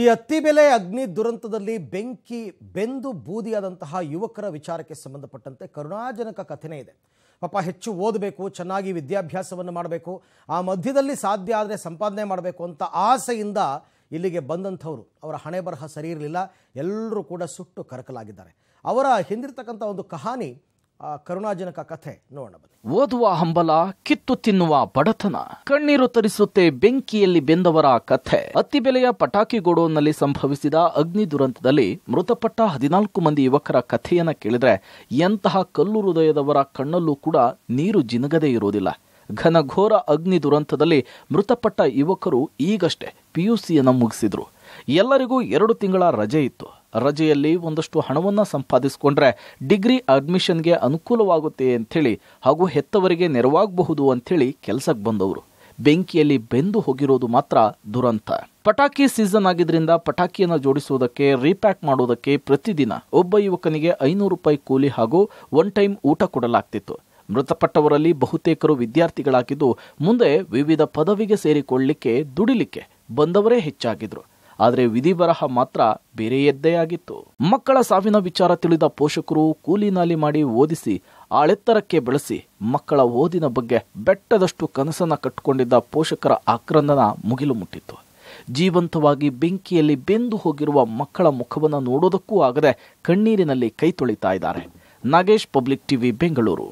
ಈ ಅತ್ತಿ ಬೆಲೆ ಅಗ್ನಿ ದುರಂತದಲ್ಲಿ ಬೆಂಕಿ ಬೆಂದು ಬೂದಿಯಾದಂತಹ ಯುವಕರ ವಿಚಾರಕ್ಕೆ ಸಂಬಂಧಪಟ್ಟಂತೆ ಕರುಣಾಜನಕ ಕಥೆನೇ ಇದೆ ಪಾಪ ಹೆಚ್ಚು ಓದಬೇಕು ಚೆನ್ನಾಗಿ ವಿದ್ಯಾಭ್ಯಾಸವನ್ನು ಮಾಡಬೇಕು ಆ ಮಧ್ಯದಲ್ಲಿ ಸಾಧ್ಯ ಆದರೆ ಸಂಪಾದನೆ ಮಾಡಬೇಕು ಅಂತ ಆಸೆಯಿಂದ ಇಲ್ಲಿಗೆ ಬಂದಂಥವರು ಅವರ ಹಣೆ ಬರಹ ಸರಿ ಇರಲಿಲ್ಲ ಎಲ್ಲರೂ ಕೂಡ ಸುಟ್ಟು ಕರಕಲಾಗಿದ್ದಾರೆ ಅವರ ಹಿಂದಿರ್ತಕ್ಕಂಥ ಒಂದು ಕಹಾನಿ ಆ ಕರುಣಾಜನಕ ಕಥೆ ನೋಡೋಣ ಬನ್ನಿ ಓದುವ ಹಂಬಲ ಕಿತ್ತು ತಿನ್ನುವ ಬಡತನ ಕಣ್ಣೀರು ತರಿಸುತ್ತೆ ಬೆಂಕಿಯಲ್ಲಿ ಬೆಂದವರ ಕಥೆ ಬೆಲೆಯ ಪಟಾಕಿ ಗೋಡೋನಲ್ಲಿ ಸಂಭವಿಸಿದ ಅಗ್ನಿ ದುರಂತದಲ್ಲಿ ಮೃತಪಟ್ಟ ಹದಿನಾಲ್ಕು ಮಂದಿ ಯುವಕರ ಕಥೆಯನ್ನ ಕೇಳಿದ್ರೆ ಎಂತಹ ಕಲ್ಲು ಹೃದಯದವರ ಕಣ್ಣಲ್ಲೂ ಕೂಡ ನೀರು ಜಿನಗದೇ ಇರುವುದಿಲ್ಲ ಘನಘೋರ ಅಗ್ನಿ ದುರಂತದಲ್ಲಿ ಮೃತಪಟ್ಟ ಯುವಕರು ಈಗಷ್ಟೇ ಪಿಯುಸಿಯನ್ನು ಮುಗಿಸಿದ್ರು ಎಲ್ಲರಿಗೂ ಎರಡು ತಿಂಗಳ ರಜೆ ಇತ್ತು ರಜೆಯಲ್ಲಿ ಒಂದಷ್ಟು ಹಣವನ್ನು ಸಂಪಾದಿಸಿಕೊಂಡ್ರೆ ಡಿಗ್ರಿ ಅಡ್ಮಿಷನ್ಗೆ ಅನುಕೂಲವಾಗುತ್ತೆ ಅಂಥೇಳಿ ಹಾಗೂ ಹೆತ್ತವರಿಗೆ ನೆರವಾಗಬಹುದು ಅಂಥೇಳಿ ಕೆಲಸಕ್ಕೆ ಬಂದವರು ಬೆಂಕಿಯಲ್ಲಿ ಬೆಂದು ಹೋಗಿರೋದು ಮಾತ್ರ ದುರಂತ ಪಟಾಕಿ ಸೀಸನ್ ಆಗಿದ್ರಿಂದ ಪಟಾಕಿಯನ್ನು ಜೋಡಿಸುವುದಕ್ಕೆ ರೀಪ್ಯಾಕ್ ಮಾಡುವುದಕ್ಕೆ ಪ್ರತಿದಿನ ಒಬ್ಬ ಯುವಕನಿಗೆ ಐನೂರು ರೂಪಾಯಿ ಕೂಲಿ ಹಾಗೂ ಒನ್ ಟೈಮ್ ಊಟ ಕೊಡಲಾಗ್ತಿತ್ತು ಮೃತಪಟ್ಟವರಲ್ಲಿ ಬಹುತೇಕರು ವಿದ್ಯಾರ್ಥಿಗಳಾಗಿದ್ದು ಮುಂದೆ ವಿವಿಧ ಪದವಿಗೆ ಸೇರಿಕೊಳ್ಳಲಿಕ್ಕೆ ದುಡಿಲಿಕ್ಕೆ ಬಂದವರೇ ಹೆಚ್ಚಾಗಿದ್ರು ಆದರೆ ವಿಧಿ ಬರಹ ಮಾತ್ರ ಬೇರೆಯದ್ದೇ ಆಗಿತ್ತು ಮಕ್ಕಳ ಸಾವಿನ ವಿಚಾರ ತಿಳಿದ ಪೋಷಕರು ಕೂಲಿನಾಲಿ ಮಾಡಿ ಓದಿಸಿ ಆಳೆತ್ತರಕ್ಕೆ ಬೆಳೆಸಿ ಮಕ್ಕಳ ಓದಿನ ಬಗ್ಗೆ ಬೆಟ್ಟದಷ್ಟು ಕನಸನ್ನು ಕಟ್ಟಿಕೊಂಡಿದ್ದ ಪೋಷಕರ ಆಕ್ರಂದನ ಮುಗಿಲು ಮುಟ್ಟಿತ್ತು ಜೀವಂತವಾಗಿ ಬೆಂಕಿಯಲ್ಲಿ ಬೆಂದು ಹೋಗಿರುವ ಮಕ್ಕಳ ಮುಖವನ್ನು ನೋಡೋದಕ್ಕೂ ಆಗದೆ ಕಣ್ಣೀರಿನಲ್ಲಿ ಕೈ ತೊಳಿತಾ ಇದ್ದಾರೆ ನಾಗೇಶ್ ಪಬ್ಲಿಕ್ ಟಿವಿ ಬೆಂಗಳೂರು